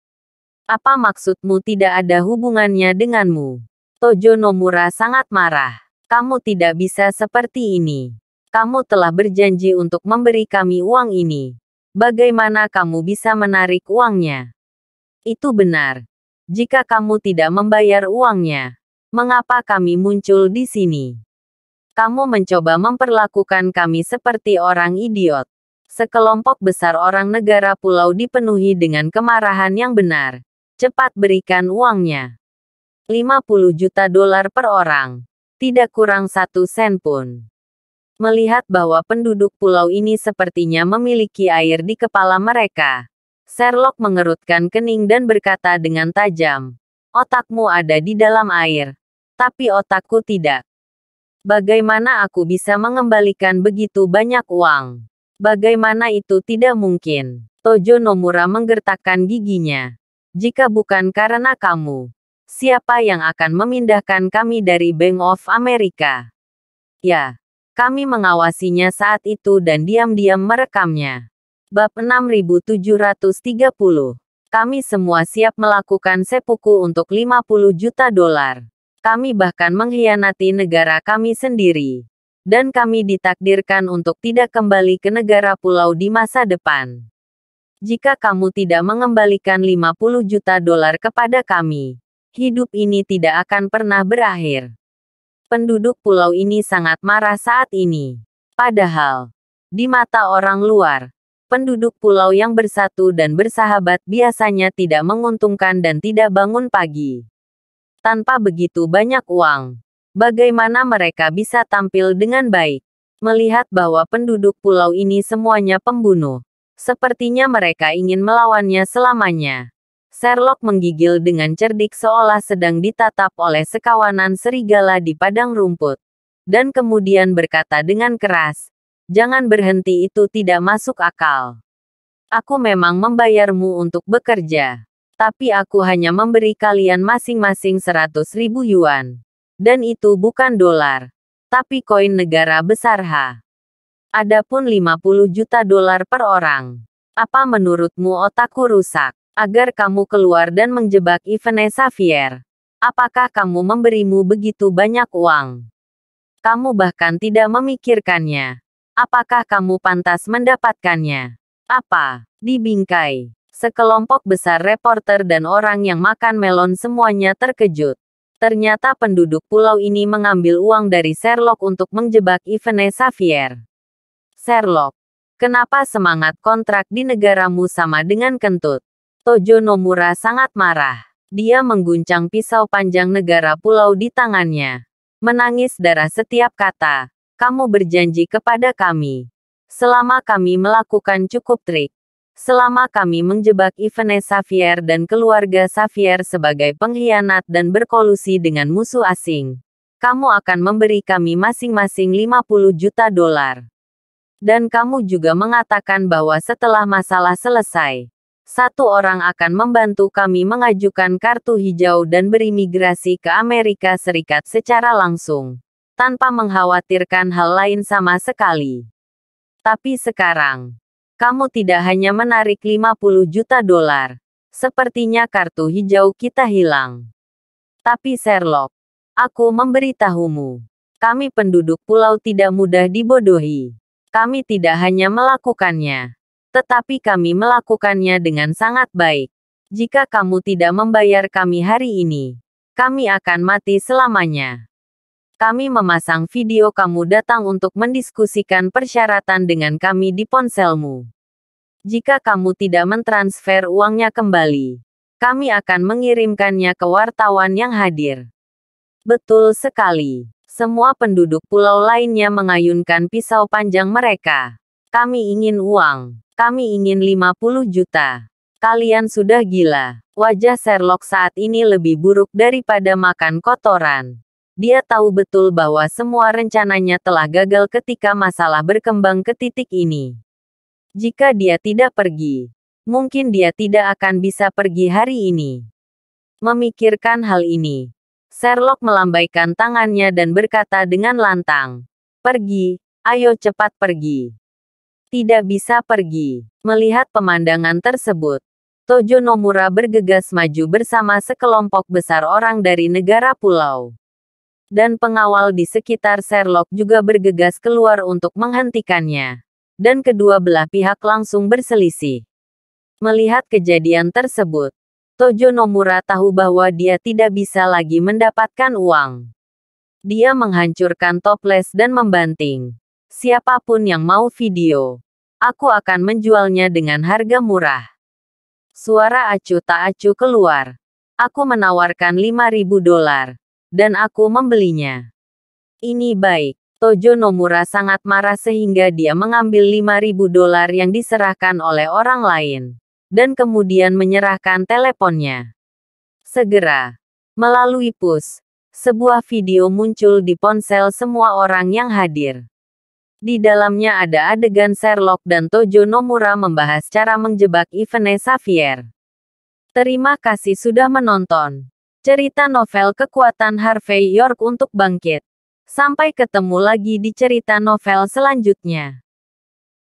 Apa maksudmu tidak ada hubungannya denganmu? Tojo Nomura sangat marah. Kamu tidak bisa seperti ini. Kamu telah berjanji untuk memberi kami uang ini. Bagaimana kamu bisa menarik uangnya? Itu benar. Jika kamu tidak membayar uangnya, mengapa kami muncul di sini? Kamu mencoba memperlakukan kami seperti orang idiot. Sekelompok besar orang negara pulau dipenuhi dengan kemarahan yang benar. Cepat berikan uangnya. 50 juta dolar per orang. Tidak kurang satu sen pun. Melihat bahwa penduduk pulau ini sepertinya memiliki air di kepala mereka, Sherlock mengerutkan kening dan berkata dengan tajam, "Otakmu ada di dalam air, tapi otakku tidak. Bagaimana aku bisa mengembalikan begitu banyak uang? Bagaimana itu tidak mungkin?" Tojo Nomura menggertakkan giginya. "Jika bukan karena kamu, siapa yang akan memindahkan kami dari Bank of America? Ya, kami mengawasinya saat itu dan diam-diam merekamnya. Bab 6730. Kami semua siap melakukan sepuku untuk 50 juta dolar. Kami bahkan mengkhianati negara kami sendiri. Dan kami ditakdirkan untuk tidak kembali ke negara pulau di masa depan. Jika kamu tidak mengembalikan 50 juta dolar kepada kami, hidup ini tidak akan pernah berakhir. Penduduk pulau ini sangat marah saat ini. Padahal, di mata orang luar, penduduk pulau yang bersatu dan bersahabat biasanya tidak menguntungkan dan tidak bangun pagi. Tanpa begitu banyak uang, bagaimana mereka bisa tampil dengan baik? Melihat bahwa penduduk pulau ini semuanya pembunuh, sepertinya mereka ingin melawannya selamanya. Sherlock menggigil dengan cerdik seolah sedang ditatap oleh sekawanan serigala di padang rumput. Dan kemudian berkata dengan keras, Jangan berhenti itu tidak masuk akal. Aku memang membayarmu untuk bekerja. Tapi aku hanya memberi kalian masing-masing 100 ribu yuan. Dan itu bukan dolar. Tapi koin negara besar ha. Adapun 50 juta dolar per orang. Apa menurutmu otakku rusak? agar kamu keluar dan menjebak Ivene Xavier. Apakah kamu memberimu begitu banyak uang? Kamu bahkan tidak memikirkannya. Apakah kamu pantas mendapatkannya? Apa? Dibingkai. Sekelompok besar reporter dan orang yang makan melon semuanya terkejut. Ternyata penduduk pulau ini mengambil uang dari Sherlock untuk menjebak Ivene Xavier. Sherlock, kenapa semangat kontrak di negaramu sama dengan kentut? Tojo Nomura sangat marah. Dia mengguncang pisau panjang negara pulau di tangannya. Menangis darah setiap kata. Kamu berjanji kepada kami. Selama kami melakukan cukup trik. Selama kami menjebak Ivane Xavier dan keluarga Xavier sebagai pengkhianat dan berkolusi dengan musuh asing. Kamu akan memberi kami masing-masing 50 juta dolar. Dan kamu juga mengatakan bahwa setelah masalah selesai, satu orang akan membantu kami mengajukan kartu hijau dan berimigrasi ke Amerika Serikat secara langsung, tanpa mengkhawatirkan hal lain sama sekali. Tapi sekarang, kamu tidak hanya menarik 50 juta dolar. Sepertinya kartu hijau kita hilang. Tapi Sherlock, aku memberitahumu. Kami penduduk pulau tidak mudah dibodohi. Kami tidak hanya melakukannya tetapi kami melakukannya dengan sangat baik. Jika kamu tidak membayar kami hari ini, kami akan mati selamanya. Kami memasang video kamu datang untuk mendiskusikan persyaratan dengan kami di ponselmu. Jika kamu tidak mentransfer uangnya kembali, kami akan mengirimkannya ke wartawan yang hadir. Betul sekali. Semua penduduk pulau lainnya mengayunkan pisau panjang mereka. Kami ingin uang. Kami ingin 50 juta. Kalian sudah gila. Wajah Sherlock saat ini lebih buruk daripada makan kotoran. Dia tahu betul bahwa semua rencananya telah gagal ketika masalah berkembang ke titik ini. Jika dia tidak pergi, mungkin dia tidak akan bisa pergi hari ini. Memikirkan hal ini, Sherlock melambaikan tangannya dan berkata dengan lantang, "Pergi, ayo cepat pergi." tidak bisa pergi. Melihat pemandangan tersebut, Tojo Nomura bergegas maju bersama sekelompok besar orang dari negara pulau. Dan pengawal di sekitar Sherlock juga bergegas keluar untuk menghentikannya. Dan kedua belah pihak langsung berselisih. Melihat kejadian tersebut, Tojo Nomura tahu bahwa dia tidak bisa lagi mendapatkan uang. Dia menghancurkan toples dan membanting siapapun yang mau video. Aku akan menjualnya dengan harga murah. Suara acu tak acu keluar. Aku menawarkan 5000 dolar. Dan aku membelinya. Ini baik. Tojo Nomura sangat marah sehingga dia mengambil 5000 dolar yang diserahkan oleh orang lain dan kemudian menyerahkan teleponnya. Segera, melalui push, sebuah video muncul di ponsel semua orang yang hadir. Di dalamnya ada adegan Sherlock dan Tojo Nomura membahas cara menjebak Ivane Xavier. Terima kasih sudah menonton. Cerita novel kekuatan Harvey York untuk bangkit. Sampai ketemu lagi di cerita novel selanjutnya.